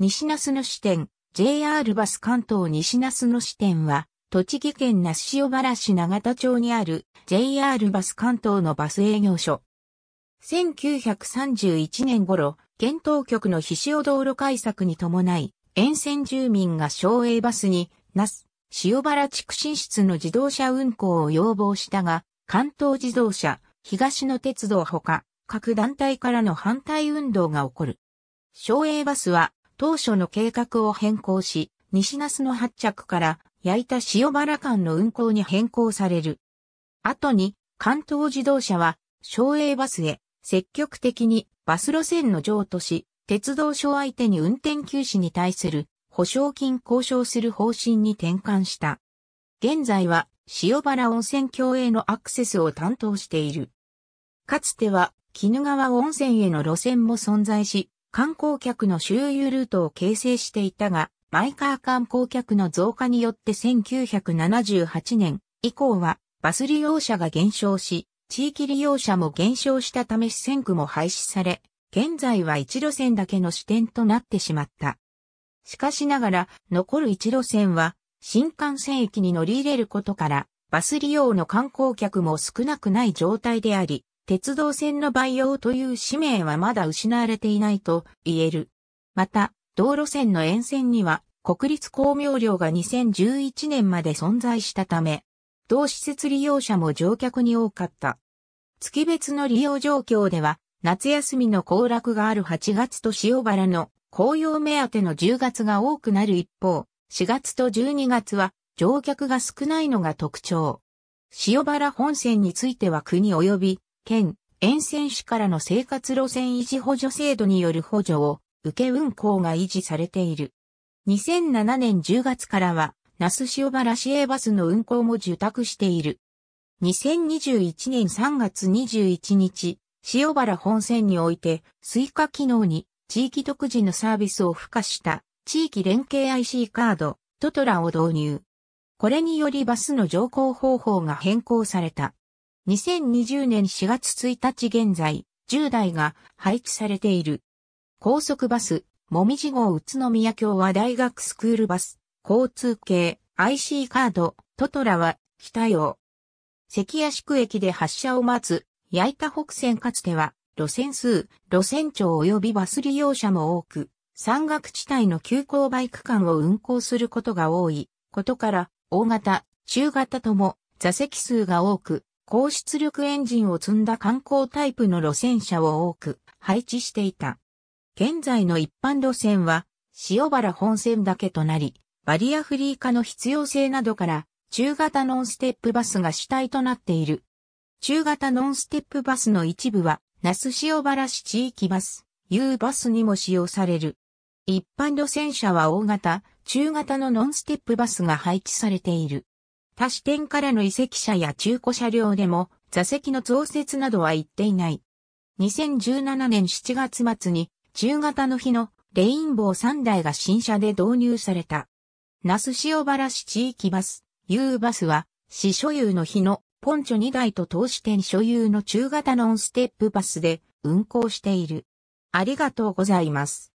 西那須野支店、JR バス関東西那須野支店は、栃木県那須塩原市長田町にある JR バス関東のバス営業所。1931年頃、県当局の非塩道路改作に伴い、沿線住民が省営バスに、那須、塩原地区進出の自動車運行を要望したが、関東自動車、東野鉄道ほか、各団体からの反対運動が起こる。省営バスは当初の計画を変更し、西那須の発着から焼いた塩原間の運行に変更される。後に関東自動車は省営バスへ積極的にバス路線の譲渡し、鉄道省相手に運転休止に対する保証金交渉する方針に転換した。現在は塩原温泉郷へのアクセスを担当している。かつては鬼怒川温泉への路線も存在し、観光客の周遊ルートを形成していたが、マイカー観光客の増加によって1978年以降はバス利用者が減少し、地域利用者も減少したため四線区も廃止され、現在は一路線だけの支点となってしまった。しかしながら、残る一路線は、新幹線駅に乗り入れることから、バス利用の観光客も少なくない状態であり、鉄道線の培養という使命はまだ失われていないと言える。また、道路線の沿線には国立工業量が2011年まで存在したため、同施設利用者も乗客に多かった。月別の利用状況では、夏休みの行楽がある8月と塩原の紅葉目当ての10月が多くなる一方、4月と12月は乗客が少ないのが特徴。塩原本線については国及び県、沿線市からの生活路線維持補助制度による補助を受け運行が維持されている。2007年10月からは、那須塩原市営バスの運行も受託している。2021年3月21日、塩原本線において、イカ機能に地域独自のサービスを付加した地域連携 IC カード、トトラを導入。これによりバスの乗降方法が変更された。2020年4月1日現在、10台が配置されている。高速バス、もみじ号宇都宮京は大学スクールバス、交通系、IC カード、トトラは、北洋。関屋宿駅で発車を待つ、焼いた北線かつては、路線数、路線長及びバス利用者も多く、山岳地帯の急行バイク間を運行することが多いことから、大型、中型とも座席数が多く、高出力エンジンを積んだ観光タイプの路線車を多く配置していた。現在の一般路線は、塩原本線だけとなり、バリアフリー化の必要性などから、中型ノンステップバスが主体となっている。中型ノンステップバスの一部は、那須塩原市地域バス、U バスにも使用される。一般路線車は大型、中型のノンステップバスが配置されている。他支店からの移籍車や中古車両でも座席の増設などは行っていない。2017年7月末に中型の日のレインボー3台が新車で導入された。那須塩原市地域バス、U バスは市所有の日のポンチョ2台と投資店所有の中型ノンステップバスで運行している。ありがとうございます。